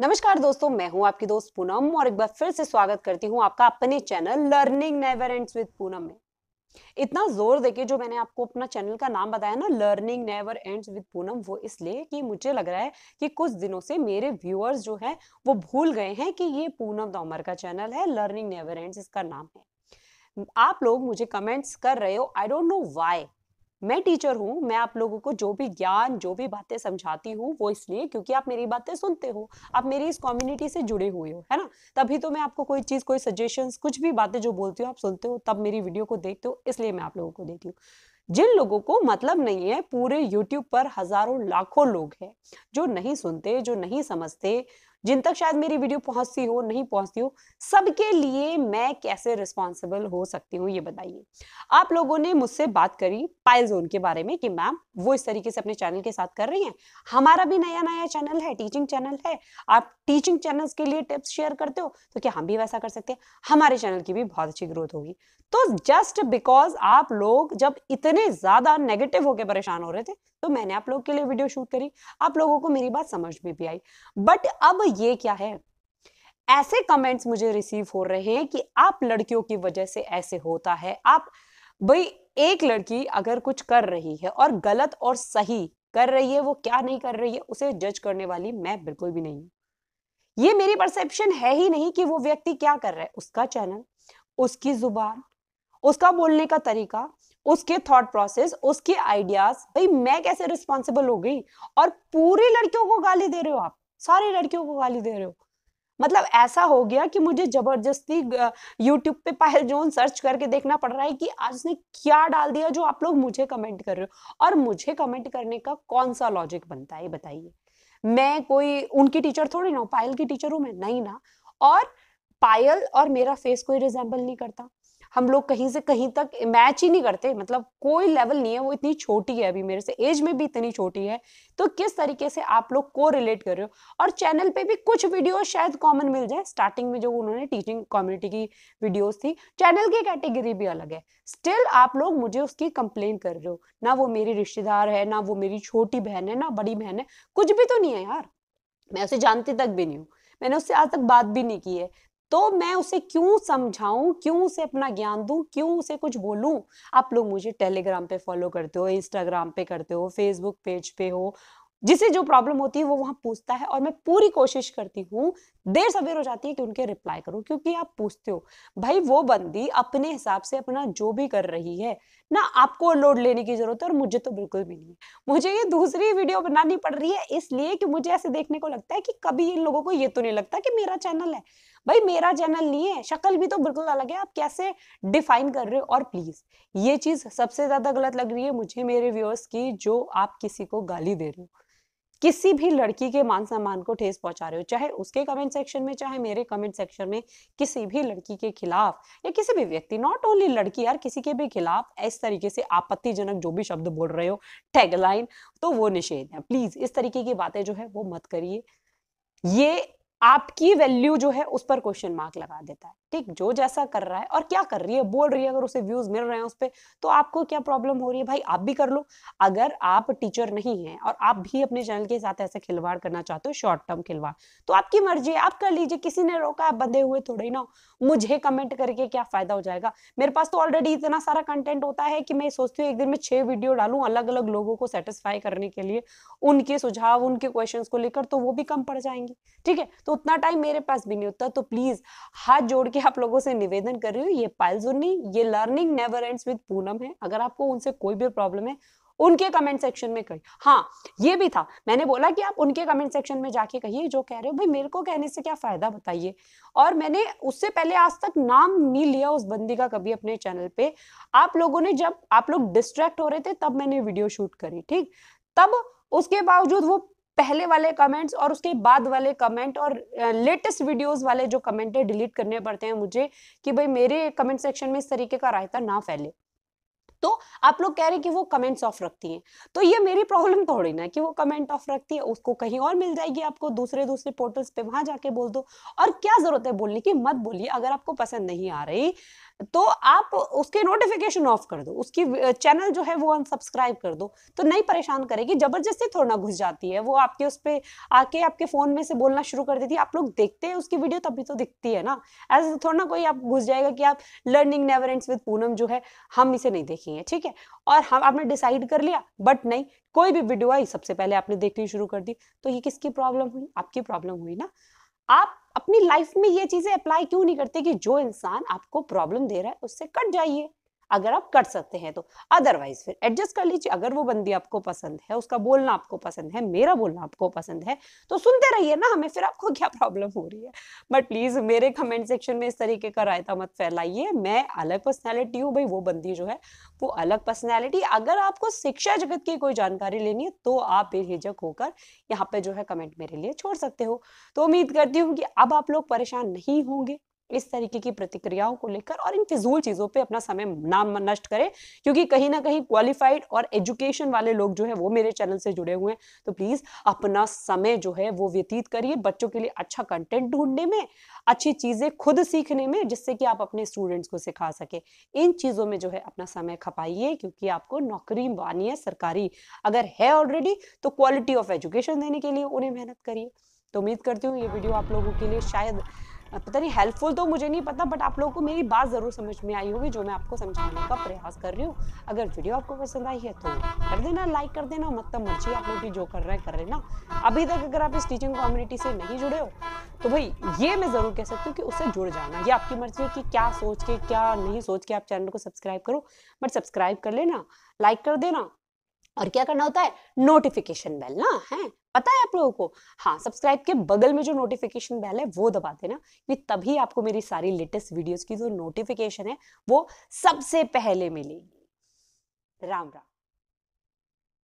नमस्कार दोस्तों मैं हूं आपकी दोस्त पूनम और एक बार फिर से स्वागत करती हूं आपका अपने channel learning never ends with Poonam में इतना जोर देके जो मैंने आपको अपना चैनल का नाम बताया ना learning never ends with Poonam वो इसलिए कि मुझे लग रहा है कि कुछ दिनों से मेरे व्यूअर्स जो है वो भूल गए हैं कि ये पूनम तोमर का चैनल है लर्निंग नेवर एंड्स इसका नाम है आप लोग मुझे कमेंट्स कर रहे हो आई डोंट नो वाई मैं टीचर हूँ मैं आप लोगों को जो भी ज्ञान जो भी बातें समझाती हूँ वो इसलिए क्योंकि आप मेरी बातें सुनते हो आप मेरी इस कम्युनिटी से जुड़े हुए हो है ना तभी तो मैं आपको कोई चीज़ कोई सजेशन कुछ भी बातें जो बोलती हूँ आप सुनते हो तब मेरी वीडियो को देखते हो इसलिए मैं आप लोगों को देती हूँ जिन लोगों को मतलब नहीं है पूरे यूट्यूब पर हजारों लाखों लोग हैं जो नहीं सुनते जो नहीं समझते जिन तक शायद मेरी वीडियो पहुंचती हो नहीं पहुंचती हो सबके लिए मैं कैसे रिस्पॉन्सिबल हो सकती हूँ ये बताइए आप लोगों ने मुझसे बात करी पायल जोन के बारे में कि मैम वो इस तरीके से अपने चैनल के साथ कर रही हैं हमारा भी नया नया चैनल है टीचिंग चैनल है आप टीचिंग चैनल्स के लिए टिप्स शेयर करते हो तो क्या हम भी वैसा कर सकते हैं हमारे चैनल की भी बहुत अच्छी ग्रोथ होगी तो जस्ट बिकॉज आप लोग जब इतने ज्यादा नेगेटिव होकर परेशान हो रहे थे तो मैंने आप लोग के लिए वीडियो शूट करी आप लोगों को मेरी बात समझ में भी आई बट अब ये क्या है ऐसे कमेंट्स मुझे रिसीव हो रहे हैं कि आप लड़कियों की वजह से ऐसे होता है आप भाई एक लड़की अगर कुछ कर रही है और गलत और सही कर रही है वो क्या नहीं कर रही है उसे जज करने वाली मैं बिल्कुल भी नहीं ये मेरी परसेप्शन है ही नहीं कि वो व्यक्ति क्या कर रहा है उसका चैनल उसकी जुबान उसका बोलने का तरीका उसके थॉट प्रोसेस उसके आइडियाज भाई मैं कैसे रिस्पॉन्सिबल हो गई और पूरी लड़कियों को गाली दे रहे हो आप सारी लड़कियों को गाली दे रहे हो मतलब ऐसा हो गया कि मुझे जबरदस्ती यूट्यूब पे पायल जोन सर्च करके देखना पड़ रहा है कि आज उसने क्या डाल दिया जो आप लोग मुझे कमेंट कर रहे हो और मुझे कमेंट करने का कौन सा लॉजिक बनता है बताइए मैं कोई उनकी टीचर थोड़ी ना पायल की टीचर हूं मैं नहीं ना और पायल और मेरा फेस कोई रिजेंबल नहीं करता हम लोग कहीं से कहीं तक मैच ही नहीं करते मतलब कोई लेवल नहीं है वो इतनी छोटी है अभी मेरे से एज में भी इतनी छोटी है तो किस तरीके से आप लोग को रिलेट कर रहे हो और चैनल पे भी कुछ वीडियो शायद कॉमन मिल जाए स्टार्टिंग में जो उन्होंने टीचिंग कम्युनिटी की वीडियोस थी चैनल की कैटेगरी भी अलग है स्टिल आप लोग मुझे उसकी कंप्लेन कर रहे हो ना वो मेरी रिश्तेदार है ना वो मेरी छोटी बहन है ना बड़ी बहन है कुछ भी तो नहीं है यार मैं उसे जानती तक भी नहीं हूँ मैंने उससे आज तक बात भी नहीं की है तो मैं उसे क्यों समझाऊं क्यों उसे अपना ज्ञान दूं क्यों उसे कुछ बोलूं आप लोग मुझे टेलीग्राम पे फॉलो करते हो इंस्टाग्राम पे करते हो फेसबुक पेज पे हो जिसे जो प्रॉब्लम होती है वो वहां पूछता है और मैं पूरी कोशिश करती हूँ देर सवेर हो जाती है कि उनके रिप्लाई करूँ क्योंकि आप पूछते हो भाई वो बंदी अपने हिसाब से अपना जो भी कर रही है ना आपको लोड लेने की जरूरत है और मुझे तो बिल्कुल भी नहीं है मुझे ये दूसरी वीडियो बनानी पड़ रही है इसलिए कि मुझे ऐसे देखने को लगता है कि कभी इन लोगों को ये तो नहीं लगता कि मेरा चैनल है भाई मेरा चैनल नहीं है शक्ल भी तो बिल्कुल अलग है आप कैसे डिफाइन कर रहे हो और प्लीज ये चीज सबसे ज्यादा गलत लग रही है मुझे मेरे व्यूअर्स की जो आप किसी को गाली दे रहे हो किसी भी लड़की के मान सम्मान को ठेस पहुंचा रहे हो चाहे उसके कमेंट सेक्शन में चाहे मेरे कमेंट सेक्शन में किसी भी लड़की के खिलाफ या किसी भी व्यक्ति नॉट ओनली लड़की यार किसी के भी खिलाफ इस तरीके से आपत्तिजनक जो भी शब्द बोल रहे हो टैगलाइन तो वो निषेध है प्लीज इस तरीके की बातें जो है वो मत करिए ये आपकी वैल्यू जो है उस पर क्वेश्चन मार्क लगा देता है ठीक जो जैसा कर रहा है और क्या कर रही है बोल रही है अगर उसे व्यूज मिल रहे हैं उस पर तो आपको क्या प्रॉब्लम हो रही है भाई आप भी कर लो अगर आप टीचर नहीं है और आप भी अपने चैनल के साथ ऐसे खिलवाड़ करना चाहते हो शॉर्ट टर्म खिलवाड़ तो आपकी मर्जी है आप कर लीजिए किसी ने रोका आप बंधे हुए थोड़े ना मुझे कमेंट करके क्या फायदा हो जाएगा मेरे पास तो ऑलरेडी इतना सारा कंटेंट होता है कि मैं सोचती हूँ एक दिन में छह वीडियो डालू अलग अलग लोगों को सेटिस्फाई करने के लिए उनके सुझाव उनके क्वेश्चन को लेकर तो वो भी कम पड़ जाएंगे ठीक है तो उतना टाइम मेरे पास भी नहीं होता तो प्लीज हाथ जोड़ के आप लोगों से निवेदन कर रही हूँ ये जुर्नी ये learning never ends with Poonam है अगर आपको उनसे कोई भी प्रॉब्लम है उनके कमेंट सेक्शन में कही हाँ ये भी था मैंने बोला कि आप उनके कमेंट सेक्शन में जाके कहिए जो कह रहे हो भाई मेरे को कहने से क्या फ़ायदा बताइए और मैंने उससे पहले आज तक नाम नहीं लिया उस बंदी का कभी अपने चैनल पे आप लोगों ने जब आप लोग डिस्ट्रैक्ट हो रहे थे तब मैंने वीडियो शूट करी ठीक तब उसके बावजूद वो पहले वाले कमेंट्स और उसके बाद वाले कमेंट और लेटेस्ट वीडियोस वाले जो कमेंट है डिलीट करने पड़ते हैं मुझे कि भाई मेरे कमेंट सेक्शन में इस तरीके का रायता ना फैले तो आप लोग कह रहे कि वो कमेंट्स ऑफ रखती हैं तो ये मेरी प्रॉब्लम थोड़ी ना कि वो कमेंट ऑफ रखती है उसको कहीं और मिल जाएगी आपको दूसरे दूसरे पोर्टल्स पे वहां जाके बोल दो और क्या जरूरत है बोलने की मत बोलिए अगर आपको पसंद नहीं आ रही तो आप उसके नोटिफिकेशन ऑफ कर दो उसकी चैनल जो है वो अनसब्सक्राइब कर दो तो नहीं परेशान करेगी जबरदस्ती थोड़ा ना घुस जाती है वो आपके उस पर आके आपके फ़ोन में से बोलना शुरू कर देती है आप लोग देखते हैं उसकी वीडियो तभी तो दिखती है ना ऐसे थोड़ा ना कोई आप घुस जाएगा कि आप learning never ends with Poonam जो है हम इसे नहीं देखेंगे चाहिए ठीक है और हम हाँ, आपने डिसाइड कर लिया बट नहीं कोई भी वीडियो आई सबसे पहले आपने देखनी शुरू कर दी तो ये किसकी प्रॉब्लम हुई आपकी प्रॉब्लम हुई ना आप अपनी लाइफ में ये चीजें अप्लाई क्यों नहीं करते कि जो इंसान आपको प्रॉब्लम दे रहा है उससे कट जाइए अगर आप कर सकते हैं तो अदरवाइज फिर एडजस्ट कर लीजिए अगर वो बंदी आपको पसंद है उसका बोलना आपको पसंद है मेरा बोलना आपको पसंद है तो सुनते रहिए ना हमें फिर आपको क्या प्रॉब्लम हो रही है बट प्लीज मेरे कमेंट सेक्शन में इस तरीके का रायता मत फैलाइए मैं अलग पर्सनैलिटी हूँ भाई वो बंदी जो है वो अलग पर्सनैलिटी अगर आपको शिक्षा जगत की कोई जानकारी लेनी है तो आप बेहिजक होकर यहाँ पे जो है कमेंट मेरे लिए छोड़ सकते हो तो उम्मीद करती हूँ कि अब आप लोग परेशान नहीं होंगे इस तरीके की प्रतिक्रियाओं को लेकर और इन फिजूल चीज़ों पे अपना समय नाम नष्ट करें क्योंकि कहीं ना कहीं क्वालिफाइड और एजुकेशन वाले लोग जो है वो मेरे चैनल से जुड़े हुए हैं तो प्लीज़ अपना समय जो है वो व्यतीत करिए बच्चों के लिए अच्छा कंटेंट ढूंढने में अच्छी चीज़ें खुद सीखने में जिससे कि आप अपने स्टूडेंट्स को सिखा सके इन चीज़ों में जो है अपना समय खपाइए क्योंकि आपको नौकरी वानी है सरकारी अगर है ऑलरेडी तो क्वालिटी ऑफ एजुकेशन देने के लिए उन्हें मेहनत करिए तो उम्मीद करती हूँ ये वीडियो आप लोगों के लिए शायद पता नहीं हेल्पफुल तो मुझे नहीं पता बट आप लोगों को मेरी बात ज़रूर समझ में आई होगी जो मैं आपको समझाने का प्रयास कर रही हूँ अगर वीडियो आपको पसंद आई है तो कर देना लाइक कर देना मतलब मर्जी आप लोग भी जो कर रहे हैं कर लेना अभी तक अगर आप इस टीचिंग कम्युनिटी से नहीं जुड़े हो तो भाई ये मैं ज़रूर कह सकती हूँ कि उससे जुड़ जाना ये आपकी मर्जी है कि क्या सोच के क्या नहीं सोच के आप चैनल को सब्सक्राइब करो बट सब्सक्राइब कर लेना लाइक कर देना और क्या करना होता है नोटिफिकेशन बेल ना है पता है आप लोगों को हाँ सब्सक्राइब के बगल में जो नोटिफिकेशन बेल है वो दबा देना क्योंकि तभी आपको मेरी सारी लेटेस्ट वीडियोस की जो नोटिफिकेशन है वो सबसे पहले मिलेगी राम राम